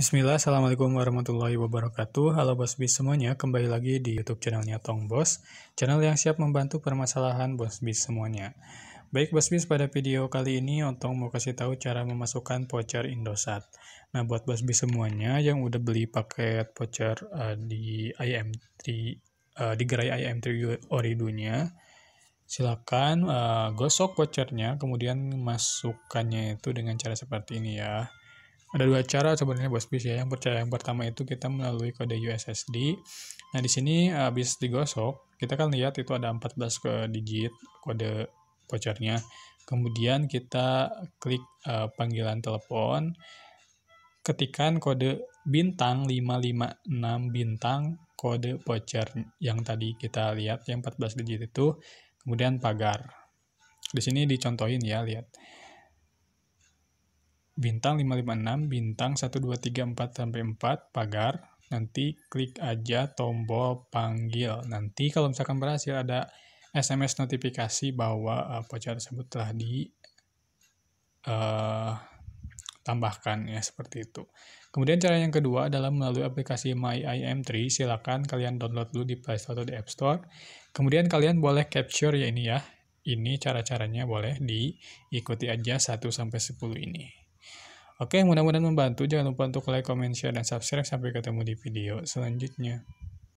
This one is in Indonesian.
Bismillah, Assalamualaikum warahmatullahi wabarakatuh. Halo Bos Bis semuanya, kembali lagi di YouTube channelnya Tong Bos, channel yang siap membantu permasalahan Bos Bis semuanya. Baik Bos Bis, pada video kali ini Tong mau kasih tahu cara memasukkan voucher Indosat. Nah, buat Bos Bis semuanya yang udah beli paket voucher uh, di IM3 uh, eh, di gerai IM3 Oridunya, silakan uh, gosok vouchernya kemudian masukkannya itu dengan cara seperti ini ya ada dua cara sebenarnya bos bis ya yang percaya yang pertama itu kita melalui kode USSD nah di sini eh, habis digosok kita kan lihat itu ada 14 ke eh, digit kode vouchernya kemudian kita klik uh, panggilan telepon ketikan kode bintang 556 bintang kode voucher yang tadi kita lihat yang 14 digit itu kemudian pagar di sini dicontohin ya lihat bintang 556, bintang 1234 sampai 4 pagar. Nanti klik aja tombol panggil. Nanti kalau misalkan berhasil ada SMS notifikasi bahwa uh, voucher tersebut telah di uh, tambahkan ya seperti itu. Kemudian cara yang kedua adalah melalui aplikasi MyIM3. Silakan kalian download dulu di Play Store atau di App Store. Kemudian kalian boleh capture ya ini ya. Ini cara-caranya boleh diikuti aja 1 sampai 10 ini. Oke, mudah-mudahan membantu. Jangan lupa untuk like, comment, share, dan subscribe. Sampai ketemu di video selanjutnya.